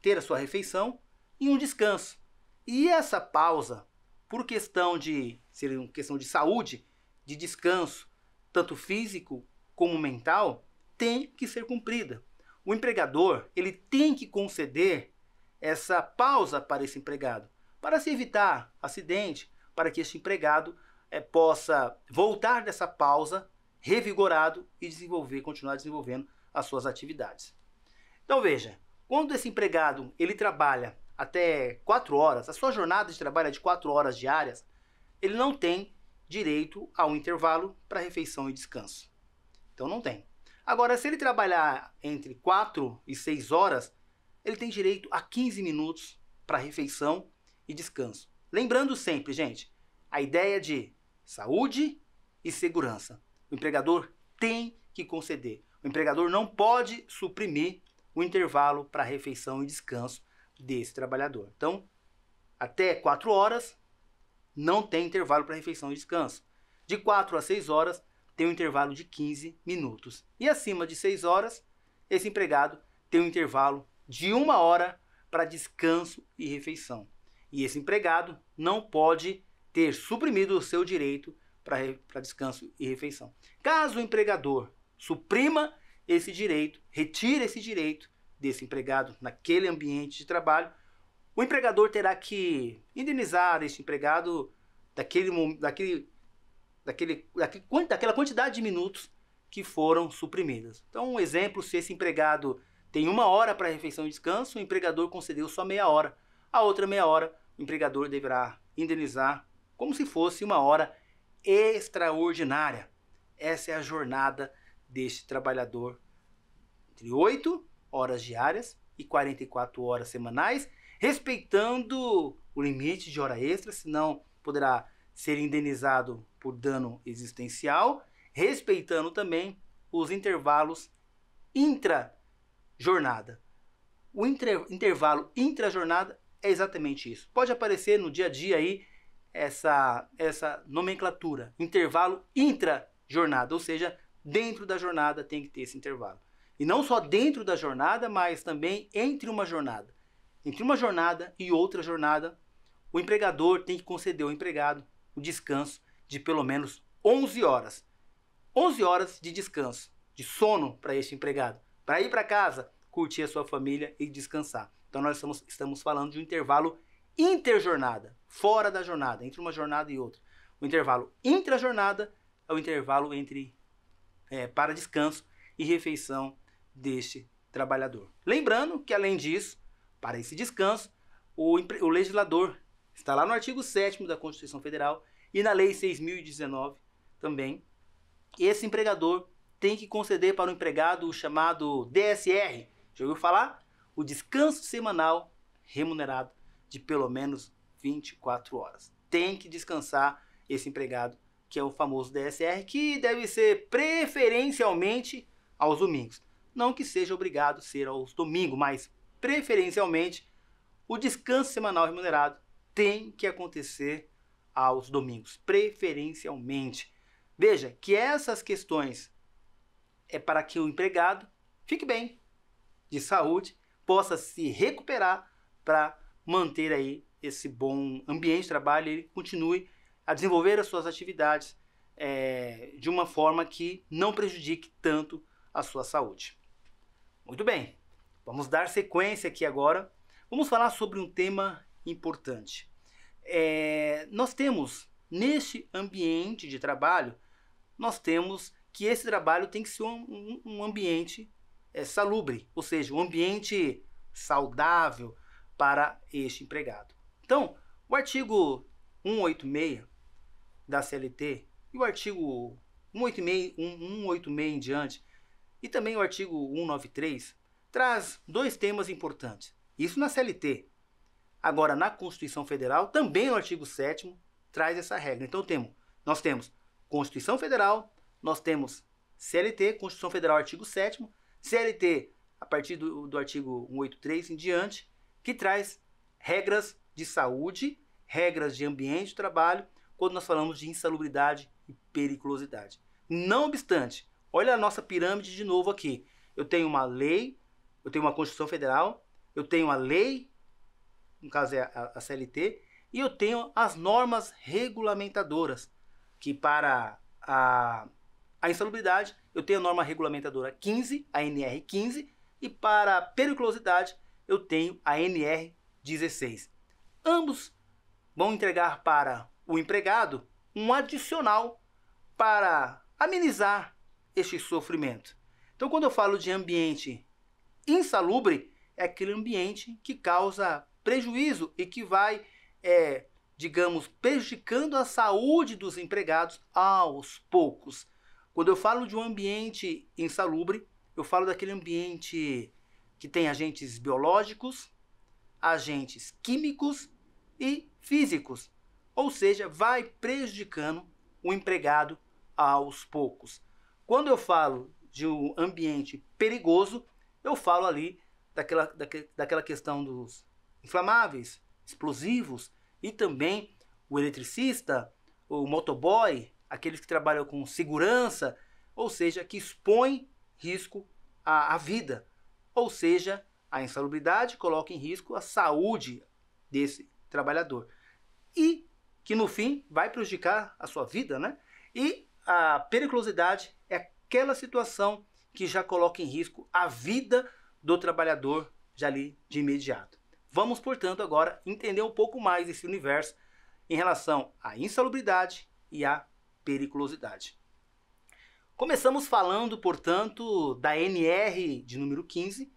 ter a sua refeição e um descanso. E essa pausa, por questão de ser uma questão de saúde, de descanso, tanto físico como mental, tem que ser cumprida. O empregador, ele tem que conceder essa pausa para esse empregado, para se evitar acidente, para que este empregado é, possa voltar dessa pausa revigorado e desenvolver, continuar desenvolvendo as suas atividades. Então veja, quando esse empregado ele trabalha até 4 horas, a sua jornada de trabalho é de 4 horas diárias, ele não tem direito a um intervalo para refeição e descanso. Então não tem. Agora, se ele trabalhar entre 4 e 6 horas, ele tem direito a 15 minutos para refeição e descanso. Lembrando sempre, gente, a ideia de saúde e segurança. O empregador tem que conceder. O empregador não pode suprimir o intervalo para refeição e descanso desse trabalhador. Então, até 4 horas não tem intervalo para refeição e descanso. De 4 a 6 horas tem um intervalo de 15 minutos. E acima de 6 horas, esse empregado tem um intervalo de 1 hora para descanso e refeição. E esse empregado não pode ter suprimido o seu direito para descanso e refeição. Caso o empregador suprima esse direito, retire esse direito desse empregado naquele ambiente de trabalho, o empregador terá que indenizar esse empregado daquele, daquele, daquele, daquela quantidade de minutos que foram suprimidas. Então, um exemplo, se esse empregado tem uma hora para refeição e descanso, o empregador concedeu só meia hora. A outra meia hora, o empregador deverá indenizar como se fosse uma hora extraordinária. Essa é a jornada deste trabalhador entre 8 horas diárias e 44 horas semanais, respeitando o limite de hora extra, senão poderá ser indenizado por dano existencial, respeitando também os intervalos intra-jornada. O inter intervalo intra-jornada é exatamente isso. Pode aparecer no dia a dia aí essa, essa nomenclatura, intervalo intra-jornada, ou seja, dentro da jornada tem que ter esse intervalo. E não só dentro da jornada, mas também entre uma jornada. Entre uma jornada e outra jornada, o empregador tem que conceder ao empregado o descanso de pelo menos 11 horas. 11 horas de descanso, de sono para este empregado, para ir para casa, curtir a sua família e descansar. Então nós estamos, estamos falando de um intervalo interjornada, fora da jornada, entre uma jornada e outra. O intervalo intrajornada jornada é o intervalo entre é, para descanso e refeição deste trabalhador. Lembrando que, além disso, para esse descanso, o, o legislador está lá no artigo 7 da Constituição Federal e na Lei 6.019 também. Esse empregador tem que conceder para o empregado o chamado DSR. Já ouviu falar? O descanso semanal remunerado de pelo menos 24 horas. Tem que descansar esse empregado, que é o famoso DSR, que deve ser preferencialmente aos domingos. Não que seja obrigado a ser aos domingos, mas preferencialmente o descanso semanal remunerado tem que acontecer aos domingos, preferencialmente. Veja que essas questões é para que o empregado fique bem, de saúde, possa se recuperar para manter aí esse bom ambiente de trabalho, ele continue a desenvolver as suas atividades é, de uma forma que não prejudique tanto a sua saúde. Muito bem, vamos dar sequência aqui agora. Vamos falar sobre um tema importante. É, nós temos neste ambiente de trabalho, nós temos que esse trabalho tem que ser um, um ambiente é, salubre, ou seja, um ambiente saudável, para este empregado. Então, o artigo 186 da CLT e o artigo 186, 186 em diante e também o artigo 193 traz dois temas importantes. Isso na CLT. Agora, na Constituição Federal, também o artigo 7 traz essa regra. Então, temos, nós temos Constituição Federal, nós temos CLT, Constituição Federal, artigo 7 CLT, a partir do, do artigo 183 em diante, que traz regras de saúde, regras de ambiente de trabalho, quando nós falamos de insalubridade e periculosidade. Não obstante, olha a nossa pirâmide de novo aqui. Eu tenho uma lei, eu tenho uma Constituição Federal, eu tenho a lei, no caso é a, CLT, e eu tenho as normas regulamentadoras, que para a, a insalubridade eu tenho a norma regulamentadora 15, a NR 15, e para a periculosidade eu tenho a NR16. Ambos vão entregar para o empregado um adicional para amenizar este sofrimento. Então, quando eu falo de ambiente insalubre, é aquele ambiente que causa prejuízo e que vai, é, digamos, prejudicando a saúde dos empregados aos poucos. Quando eu falo de um ambiente insalubre, eu falo daquele ambiente que tem agentes biológicos, agentes químicos e físicos, ou seja, vai prejudicando o empregado aos poucos. Quando eu falo de um ambiente perigoso, eu falo ali daquela, daque, daquela questão dos inflamáveis, explosivos e também o eletricista, o motoboy, aqueles que trabalham com segurança, ou seja, que expõem risco à, à vida ou seja, a insalubridade coloca em risco a saúde desse trabalhador. E que no fim vai prejudicar a sua vida, né? E a periculosidade é aquela situação que já coloca em risco a vida do trabalhador já ali de imediato. Vamos, portanto, agora entender um pouco mais esse universo em relação à insalubridade e à periculosidade. Começamos falando, portanto, da NR de número 15,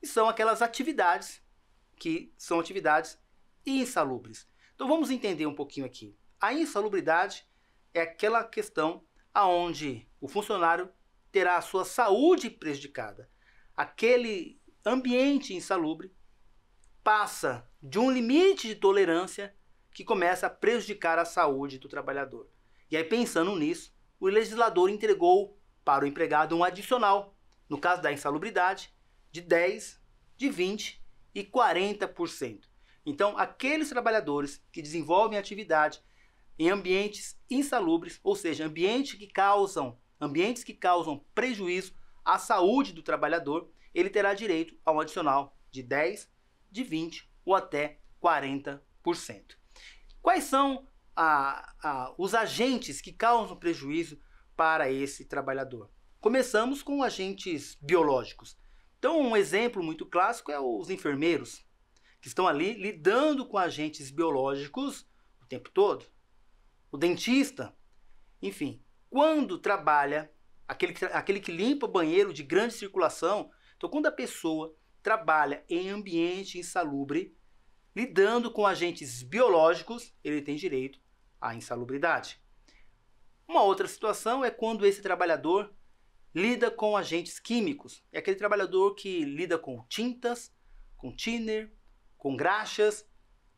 e são aquelas atividades que são atividades insalubres. Então vamos entender um pouquinho aqui. A insalubridade é aquela questão aonde o funcionário terá a sua saúde prejudicada. Aquele ambiente insalubre passa de um limite de tolerância que começa a prejudicar a saúde do trabalhador. E aí pensando nisso, o legislador entregou para o empregado um adicional, no caso da insalubridade, de 10, de 20 e 40%. Então, aqueles trabalhadores que desenvolvem atividade em ambientes insalubres, ou seja, ambientes que causam, ambientes que causam prejuízo à saúde do trabalhador, ele terá direito a um adicional de 10, de 20 ou até 40%. Quais são a, a, os agentes que causam prejuízo para esse trabalhador. Começamos com agentes biológicos. Então, um exemplo muito clássico é os enfermeiros, que estão ali lidando com agentes biológicos o tempo todo. O dentista, enfim, quando trabalha, aquele, aquele que limpa banheiro de grande circulação. Então, quando a pessoa trabalha em ambiente insalubre, lidando com agentes biológicos, ele tem direito a insalubridade. Uma outra situação é quando esse trabalhador lida com agentes químicos. É aquele trabalhador que lida com tintas, com thinner, com graxas.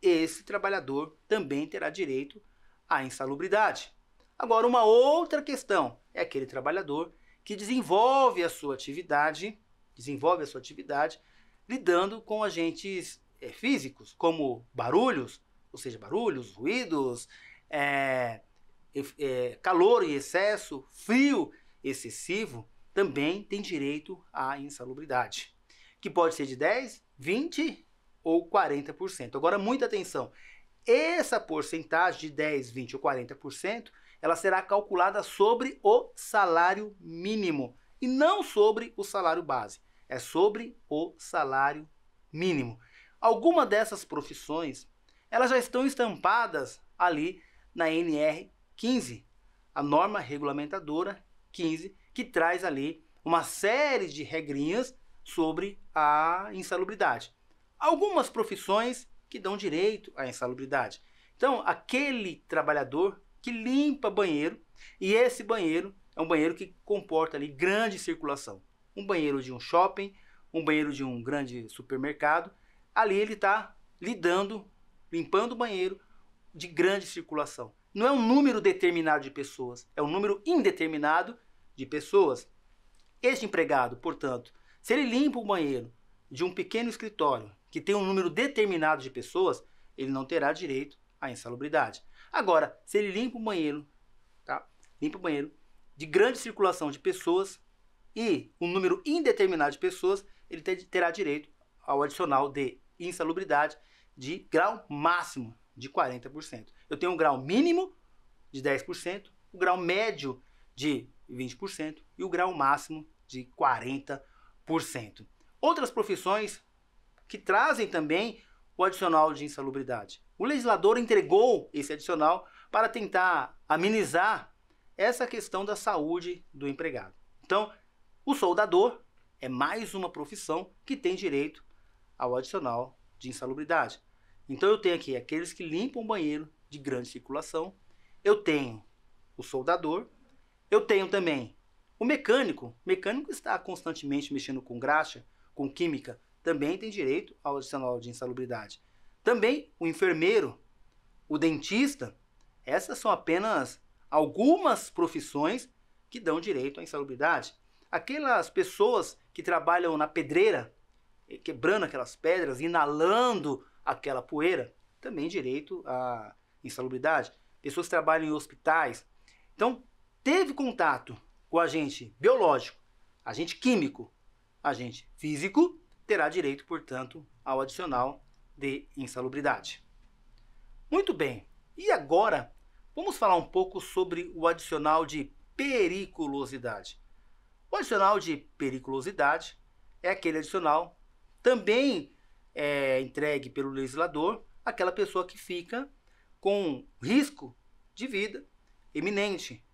Esse trabalhador também terá direito à insalubridade. Agora, uma outra questão é aquele trabalhador que desenvolve a sua atividade, desenvolve a sua atividade lidando com agentes é, físicos, como barulhos, ou seja, barulhos, ruídos, é, é, calor em excesso, frio excessivo, também tem direito à insalubridade, que pode ser de 10, 20 ou 40%. Agora, muita atenção. Essa porcentagem de 10, 20 ou 40%, ela será calculada sobre o salário mínimo e não sobre o salário base. É sobre o salário mínimo. Alguma dessas profissões, elas já estão estampadas ali na NR 15, a norma regulamentadora 15, que traz ali uma série de regrinhas sobre a insalubridade. Algumas profissões que dão direito à insalubridade. Então, aquele trabalhador que limpa banheiro, e esse banheiro é um banheiro que comporta ali grande circulação. Um banheiro de um shopping, um banheiro de um grande supermercado, ali ele está lidando, limpando o banheiro de grande circulação. Não é um número determinado de pessoas, é um número indeterminado de pessoas. Este empregado, portanto, se ele limpa o banheiro de um pequeno escritório que tem um número determinado de pessoas, ele não terá direito à insalubridade. Agora, se ele limpa o banheiro, tá? Limpa o banheiro de grande circulação de pessoas e um número indeterminado de pessoas, ele terá direito ao adicional de insalubridade de grau máximo de 40%. Eu tenho um grau mínimo de 10%, o grau médio de 20% e o grau máximo de 40%. Outras profissões que trazem também o adicional de insalubridade. O legislador entregou esse adicional para tentar amenizar essa questão da saúde do empregado. Então, o soldador é mais uma profissão que tem direito ao adicional de insalubridade. Então eu tenho aqui aqueles que limpam o banheiro de grande circulação, eu tenho o soldador, eu tenho também o mecânico. O mecânico está constantemente mexendo com graxa, com química, também tem direito ao adicional de insalubridade. Também o enfermeiro, o dentista, essas são apenas algumas profissões que dão direito à insalubridade. Aquelas pessoas que trabalham na pedreira, quebrando aquelas pedras, inalando aquela poeira, também direito à insalubridade. Pessoas que trabalham em hospitais. Então, teve contato com agente biológico, agente químico, agente físico, terá direito, portanto, ao adicional de insalubridade. Muito bem, e agora vamos falar um pouco sobre o adicional de periculosidade. O adicional de periculosidade é aquele adicional também é, entregue pelo legislador aquela pessoa que fica com risco de vida eminente.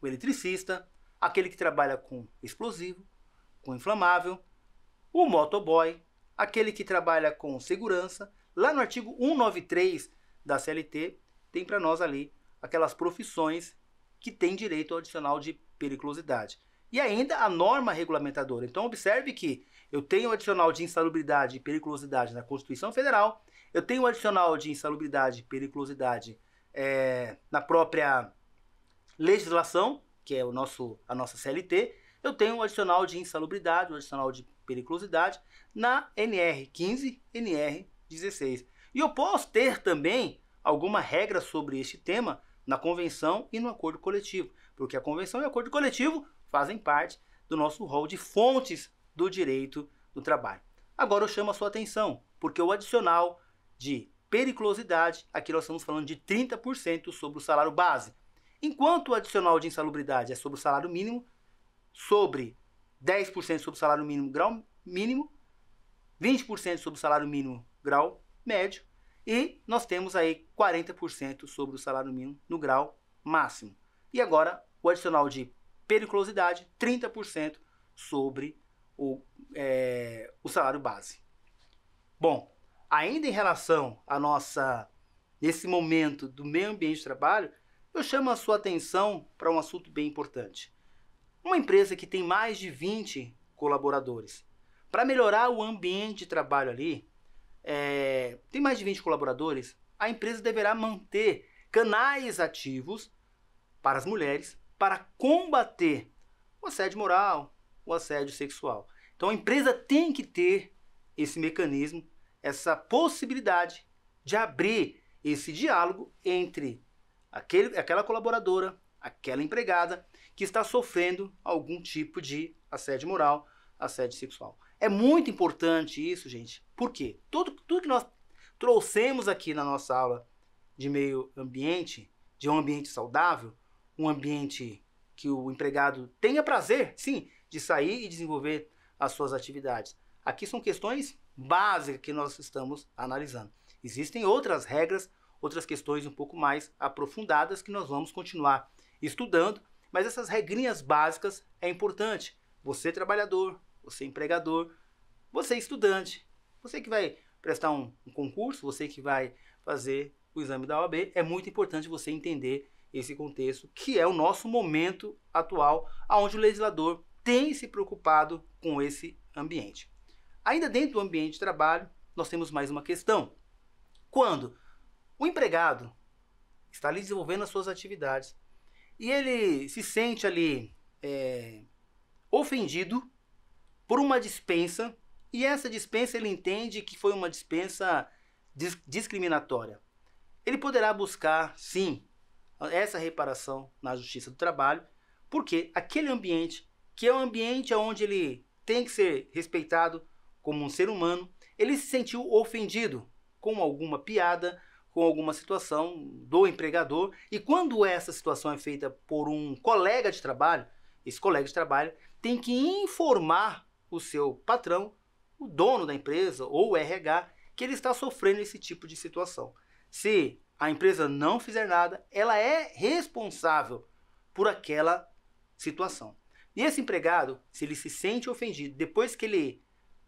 O eletricista, aquele que trabalha com explosivo, com inflamável, o motoboy, aquele que trabalha com segurança. Lá no artigo 193 da CLT, tem para nós ali aquelas profissões que têm direito adicional de periculosidade. E ainda a norma regulamentadora. Então, observe que eu tenho adicional de insalubridade e periculosidade na Constituição Federal, eu tenho adicional de insalubridade e periculosidade é, na própria legislação, que é o nosso, a nossa CLT, eu tenho adicional de insalubridade, um adicional de periculosidade na NR 15, NR 16. E eu posso ter também alguma regra sobre este tema na convenção e no acordo coletivo, porque a convenção e o acordo coletivo fazem parte do nosso rol de fontes do direito do trabalho. Agora eu chamo a sua atenção, porque o adicional de periculosidade, aqui nós estamos falando de 30% sobre o salário base. Enquanto o adicional de insalubridade é sobre o salário mínimo, sobre 10% sobre o salário mínimo grau mínimo, 20% sobre o salário mínimo grau médio e nós temos aí 40% sobre o salário mínimo no grau máximo. E agora o adicional de periculosidade, 30% sobre o, é, o salário base. Bom, ainda em relação a nossa nesse momento do meio ambiente de trabalho, eu chamo a sua atenção para um assunto bem importante. Uma empresa que tem mais de 20 colaboradores, para melhorar o ambiente de trabalho ali, é, tem mais de 20 colaboradores, a empresa deverá manter canais ativos para as mulheres para combater o assédio moral, o assédio sexual. Então a empresa tem que ter esse mecanismo, essa possibilidade de abrir esse diálogo entre aquele, aquela colaboradora, aquela empregada que está sofrendo algum tipo de assédio moral, assédio sexual. É muito importante isso, gente. Por quê? Tudo, tudo que nós trouxemos aqui na nossa aula de meio ambiente, de um ambiente saudável, um ambiente que o empregado tenha prazer, sim, de sair e desenvolver as suas atividades. Aqui são questões básicas que nós estamos analisando. Existem outras regras, outras questões um pouco mais aprofundadas que nós vamos continuar estudando, mas essas regrinhas básicas é importante. Você trabalhador, você empregador, você estudante, você que vai prestar um, um concurso, você que vai fazer o exame da OAB, é muito importante você entender esse contexto, que é o nosso momento atual, onde o legislador tem se preocupado com esse ambiente. Ainda dentro do ambiente de trabalho, nós temos mais uma questão. Quando o empregado está ali desenvolvendo as suas atividades e ele se sente ali é, ofendido por uma dispensa e essa dispensa ele entende que foi uma dispensa dis discriminatória. Ele poderá buscar, sim, essa reparação na Justiça do Trabalho, porque aquele ambiente que é um ambiente onde ele tem que ser respeitado como um ser humano, ele se sentiu ofendido com alguma piada, com alguma situação do empregador. E quando essa situação é feita por um colega de trabalho, esse colega de trabalho tem que informar o seu patrão, o dono da empresa ou o RH, que ele está sofrendo esse tipo de situação. Se a empresa não fizer nada, ela é responsável por aquela situação. E esse empregado, se ele se sente ofendido, depois que ele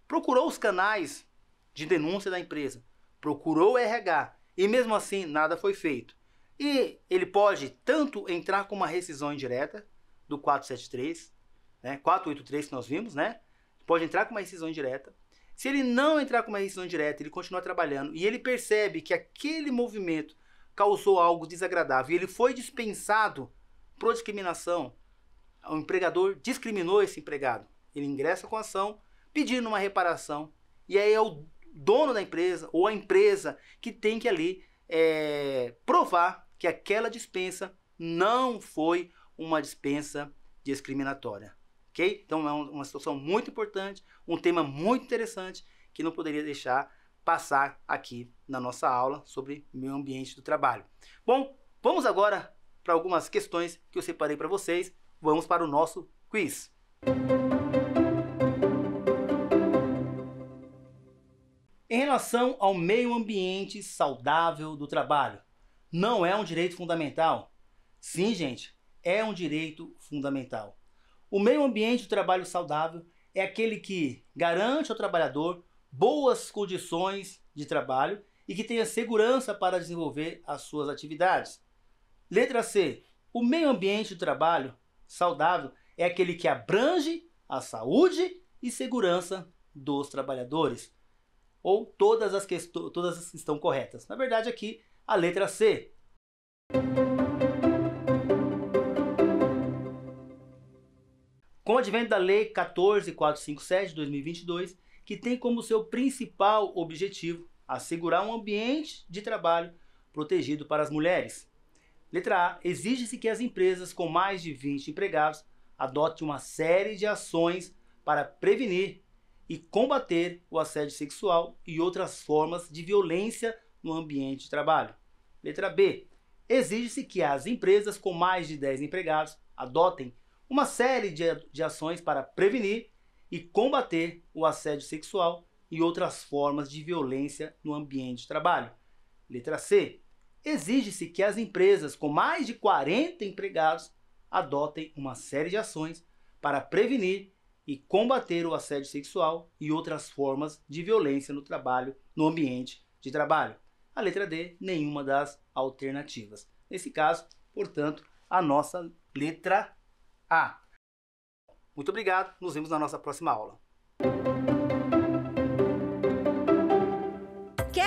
procurou os canais de denúncia da empresa, procurou o RH e mesmo assim nada foi feito. E ele pode tanto entrar com uma rescisão indireta do 473, né, 483 que nós vimos, né? Pode entrar com uma rescisão indireta. Se ele não entrar com uma rescisão direta, ele continua trabalhando e ele percebe que aquele movimento causou algo desagradável e ele foi dispensado por discriminação, o empregador discriminou esse empregado. Ele ingressa com ação pedindo uma reparação. E aí é o dono da empresa ou a empresa que tem que ali é, provar que aquela dispensa não foi uma dispensa discriminatória. Ok? Então é uma situação muito importante, um tema muito interessante que não poderia deixar passar aqui na nossa aula sobre meio ambiente do trabalho. Bom, vamos agora para algumas questões que eu separei para vocês vamos para o nosso quiz. Em relação ao meio ambiente saudável do trabalho, não é um direito fundamental? Sim, gente, é um direito fundamental. O meio ambiente do trabalho saudável é aquele que garante ao trabalhador boas condições de trabalho e que tenha segurança para desenvolver as suas atividades. Letra C. O meio ambiente do trabalho saudável é aquele que abrange a saúde e segurança dos trabalhadores. Ou todas as, todas as que estão corretas. Na verdade, aqui a letra C. Com o advento da Lei 14457 de 2022, que tem como seu principal objetivo assegurar um ambiente de trabalho protegido para as mulheres. Letra A. Exige-se que as empresas com mais de 20 empregados adotem uma série de ações para prevenir e combater o assédio sexual e outras formas de violência no ambiente de trabalho. Letra B. Exige-se que as empresas com mais de 10 empregados adotem uma série de, ações para prevenir e combater o assédio sexual e outras formas de violência no ambiente de trabalho. Letra C exige-se que as empresas com mais de 40 empregados adotem uma série de ações para prevenir e combater o assédio sexual e outras formas de violência no trabalho, no ambiente de trabalho. A letra D, nenhuma das alternativas. Nesse caso, portanto, a nossa letra A. Muito obrigado, nos vemos na nossa próxima aula.